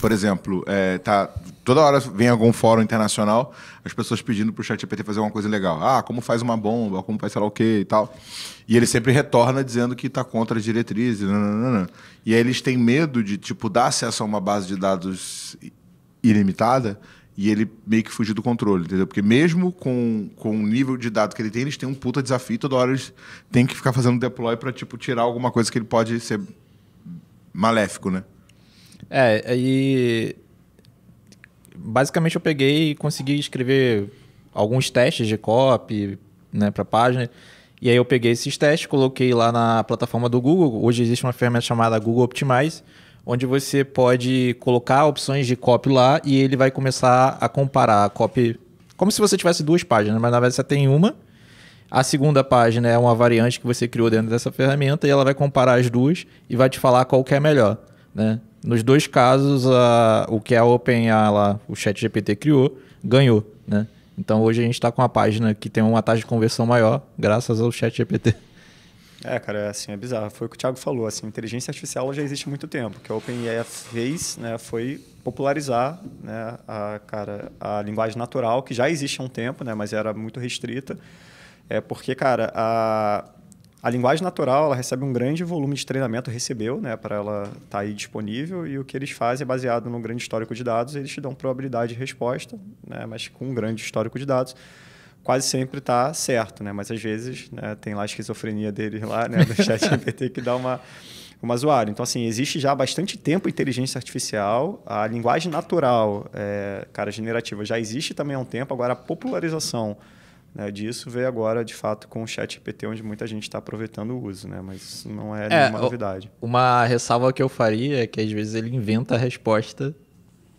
Por exemplo, é, tá, toda hora vem algum fórum internacional, as pessoas pedindo para o ChatGPT fazer uma coisa legal. Ah, como faz uma bomba, como faz sei lá o quê e tal. E ele sempre retorna dizendo que está contra as diretrizes. Nananana. E aí eles têm medo de, tipo, dar acesso a uma base de dados ilimitada e ele meio que fugir do controle, entendeu? Porque mesmo com, com o nível de dado que ele tem, eles têm um puta desafio, toda hora eles têm que ficar fazendo deploy para tipo tirar alguma coisa que ele pode ser maléfico, né? É, aí. Basicamente eu peguei e consegui escrever alguns testes de copy né, para página. E aí eu peguei esses testes, coloquei lá na plataforma do Google. Hoje existe uma ferramenta chamada Google Optimize, onde você pode colocar opções de copy lá e ele vai começar a comparar a copy como se você tivesse duas páginas, né, mas na verdade você tem uma. A segunda página é uma variante que você criou dentro dessa ferramenta e ela vai comparar as duas e vai te falar qual que é melhor, né? Nos dois casos, a, o que a Open, a, lá, o chat GPT criou, ganhou, né? Então hoje a gente está com uma página que tem uma taxa de conversão maior, graças ao chat GPT. É, cara, assim, é bizarro. Foi o que o Thiago falou, assim, inteligência artificial já existe há muito tempo. O que a OpenAI fez, né, foi popularizar, né, a, cara, a linguagem natural, que já existe há um tempo, né, mas era muito restrita. É porque, cara, a, a linguagem natural ela recebe um grande volume de treinamento, recebeu, né, para ela estar tá aí disponível, e o que eles fazem é baseado no grande histórico de dados, eles te dão probabilidade de resposta, né, mas com um grande histórico de dados quase sempre está certo, né? Mas às vezes né, tem lá a esquizofrenia deles lá, né? Do chat GPT que dá uma, uma zoada. Então, assim, existe já há bastante tempo inteligência artificial. A linguagem natural, é, cara, generativa já existe também há um tempo. Agora, a popularização né, disso veio agora, de fato, com o chat GPT, onde muita gente está aproveitando o uso, né? Mas isso não é, é nenhuma novidade. Uma ressalva que eu faria é que às vezes ele inventa a resposta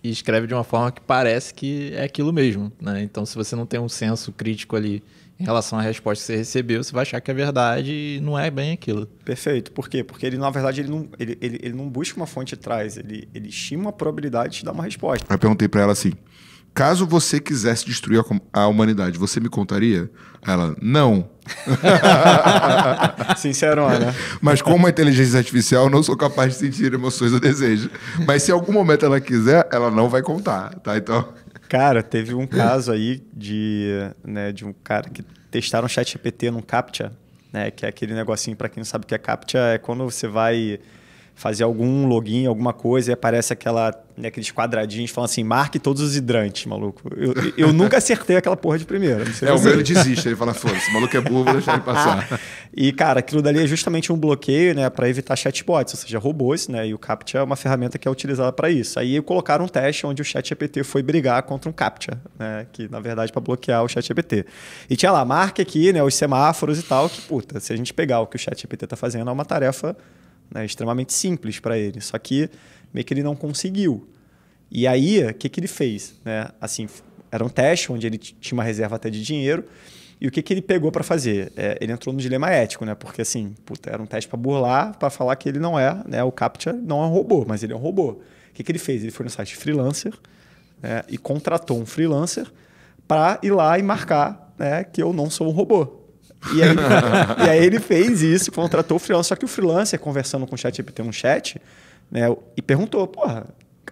e escreve de uma forma que parece que é aquilo mesmo, né? Então, se você não tem um senso crítico ali em relação à resposta que você recebeu, você vai achar que é verdade e não é bem aquilo. Perfeito. Por quê? Porque ele, na verdade, ele não, ele, ele, ele não busca uma fonte atrás, ele, ele estima a probabilidade de dar uma resposta. Eu perguntei para ela assim, caso você quisesse destruir a, a, humanidade, você me contaria? Ela, não. Sincerona. É né? Mas como a inteligência artificial, eu não sou capaz de sentir emoções ou desejos. Mas se em algum momento ela quiser, ela não vai contar, tá? Então... Cara, teve um caso aí de, né, de um cara que testaram o chat GPT num CAPTCHA, né, que é aquele negocinho, para quem não sabe o que é CAPTCHA, é quando você vai fazer algum login, alguma coisa, e aparece aquela, né, aqueles quadradinhos falando assim, marque todos os hidrantes, maluco. Eu, eu nunca acertei aquela porra de primeira. é, o meu desiste, ele fala, foda esse maluco é burro, vou deixar ele passar. e, cara, aquilo dali é justamente um bloqueio, né, para evitar chatbots, ou seja, robôs, né, e o CAPTCHA é uma ferramenta que é utilizada para isso. Aí colocaram um teste onde o ChatGPT foi brigar contra um CAPTCHA, né, que, na verdade, para bloquear o ChatGPT. E tinha lá, marque aqui, né, os semáforos e tal, que, puta, se a gente pegar o que o ChatGPT está fazendo, é uma tarefa né, extremamente simples para ele. Só que meio que ele não conseguiu. E aí, o que, que ele fez? Né? Assim, era um teste onde ele tinha uma reserva até de dinheiro. E o que, que ele pegou para fazer? É, ele entrou no dilema ético, né? Porque assim, puta, era um teste para burlar, para falar que ele não é, né? O Captcha não é um robô, mas ele é um robô. O que, que ele fez? Ele foi no site freelancer né? e contratou um freelancer para ir lá e marcar né? que eu não sou um robô. E aí, e aí ele fez isso, contratou o freelancer. Só que o freelancer, conversando com o chat, tem um chat, né? E perguntou, porra,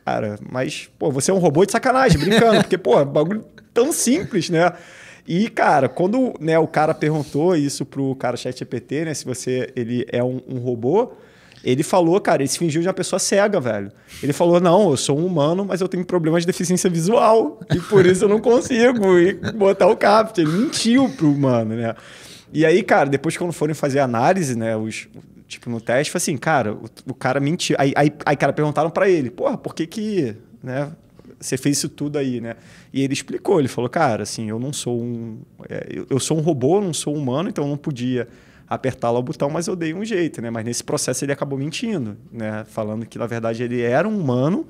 cara, mas, pô, você é um robô de sacanagem, brincando. porque, pô, bagulho tão simples, né? E, cara, quando né, o cara perguntou isso pro cara chat GPT, né? Se você ele é um, um robô, ele falou, cara, ele se fingiu de uma pessoa cega, velho. Ele falou: não, eu sou um humano, mas eu tenho problemas de deficiência visual. E por isso eu não consigo botar o captcha. Ele mentiu pro humano, né? E aí, cara, depois quando foram fazer análise, né, os, tipo, no teste, foi assim, cara, o, o cara mentiu. Aí, aí, aí, cara, perguntaram para ele, porra, por que que, né, você fez isso tudo aí, né? E ele explicou, ele falou, cara, assim, eu não sou um... É, eu sou um robô, não sou humano, então eu não podia apertar lá o botão, mas eu dei um jeito, né? Mas nesse processo ele acabou mentindo, né? Falando que, na verdade, ele era um humano,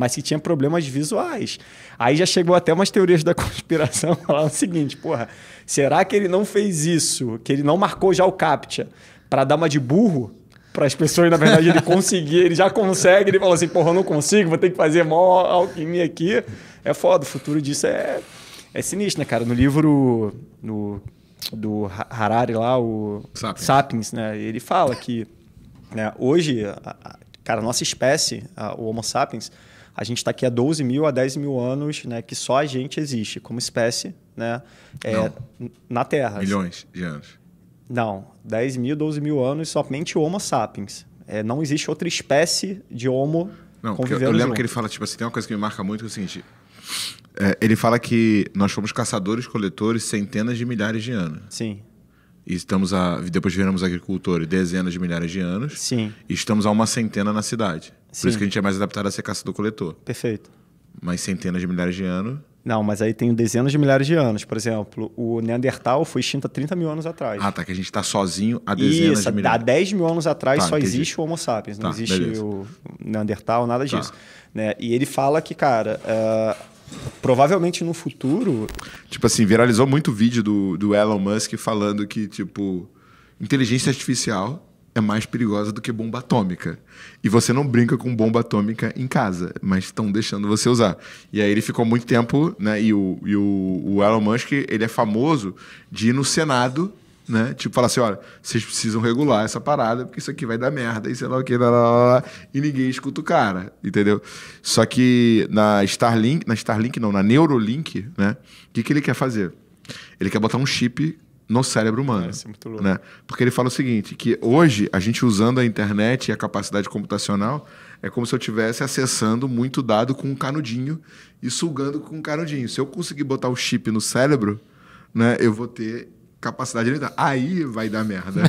mas que tinha problemas visuais. Aí já chegou até umas teorias da conspiração falando o seguinte, porra, será que ele não fez isso? Que ele não marcou já o captcha para dar uma de burro? Para as pessoas, na verdade, ele conseguir, ele já consegue, ele fala assim, porra, eu não consigo, vou ter que fazer mó alquimia aqui. É foda, o futuro disso é, é sinistro, né, cara? No livro no, do Harari lá, o Sapiens. Sapiens, né? Ele fala que né, hoje, a, a, cara, a nossa espécie, a, o Homo sapiens, a gente está aqui há 12 mil a 10 mil anos, né? Que só a gente existe como espécie, né? É, na Terra. Milhões de anos. Não, 10 mil, 12 mil anos, somente Homo sapiens. É, não existe outra espécie de Homo não, eu lembro junto. que ele fala, tipo assim, tem uma coisa que me marca muito, que é o seguinte... É, ele fala que nós fomos caçadores-coletores centenas de milhares de anos. Sim e estamos a, depois viramos agricultores dezenas de milhares de anos. Sim. E estamos a uma centena na cidade. Sim. Por isso que a gente é mais adaptado a ser caçador-coletor. Perfeito. Mas centenas de milhares de anos. Não, mas aí tem dezenas de milhares de anos. Por exemplo, o Neandertal foi extinto há 30 mil anos atrás. Ah, tá. Que a gente está sozinho há dezenas Isso, de milhares. Há 10 mil anos atrás tá, só entendi. existe o Homo sapiens. Tá, não existe beleza. o Neandertal, nada tá. disso. Tá. Né? E ele fala que, cara, uh, provavelmente no futuro. Tipo assim, viralizou muito vídeo do, do Elon Musk falando que, tipo, inteligência artificial é mais perigosa do que bomba atômica. E você não brinca com bomba atômica em casa, mas estão deixando você usar. E aí ele ficou muito tempo, né? E o, e o, o Elon Musk, ele é famoso de ir no Senado né? Tipo, falar assim, olha, vocês precisam regular essa parada, porque isso aqui vai dar merda, e sei lá o que, lá, lá, lá, e ninguém escuta o cara, entendeu? Só que na Starlink, na Starlink não, na Neurolink, né? O que, que ele quer fazer? Ele quer botar um chip no cérebro humano. É, né? Porque ele fala o seguinte, que hoje a gente usando a internet e a capacidade computacional é como se eu estivesse acessando muito dado com um canudinho e sugando com um canudinho. Se eu conseguir botar o chip no cérebro, né, eu vou ter capacidade limitada. Aí vai dar merda.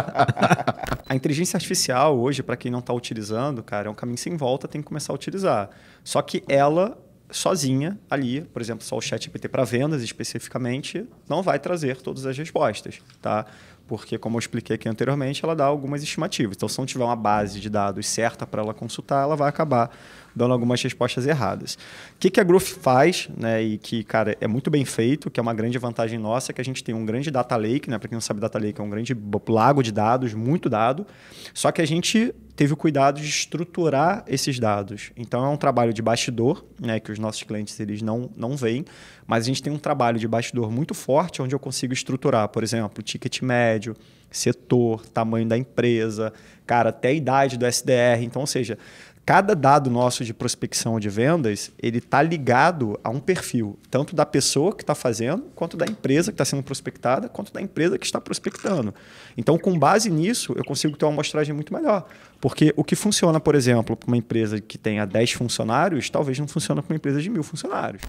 a inteligência artificial hoje, para quem não está utilizando, cara, é um caminho sem volta, tem que começar a utilizar. Só que ela sozinha ali, por exemplo, só o chat GPT para vendas especificamente, não vai trazer todas as respostas, tá? porque, como eu expliquei aqui anteriormente, ela dá algumas estimativas. Então, se não tiver uma base de dados certa para ela consultar, ela vai acabar dando algumas respostas erradas. O que, que a Growth faz, né, e que, cara, é muito bem feito, que é uma grande vantagem nossa, é que a gente tem um grande data lake, né, para quem não sabe, data lake é um grande lago de dados, muito dado, só que a gente teve o cuidado de estruturar esses dados. Então, é um trabalho de bastidor, né, que os nossos clientes eles não, não veem, mas a gente tem um trabalho de bastidor muito forte, onde eu consigo estruturar, por exemplo, ticket médio, prédio, setor, tamanho da empresa, cara, até a idade do SDR. Então, ou seja, cada dado nosso de prospecção de vendas, ele está ligado a um perfil, tanto da pessoa que está fazendo, quanto da empresa que está sendo prospectada, quanto da empresa que está prospectando. Então, com base nisso, eu consigo ter uma amostragem muito melhor. Porque o que funciona, por exemplo, para uma empresa que tenha 10 funcionários, talvez não funcione para uma empresa de mil funcionários.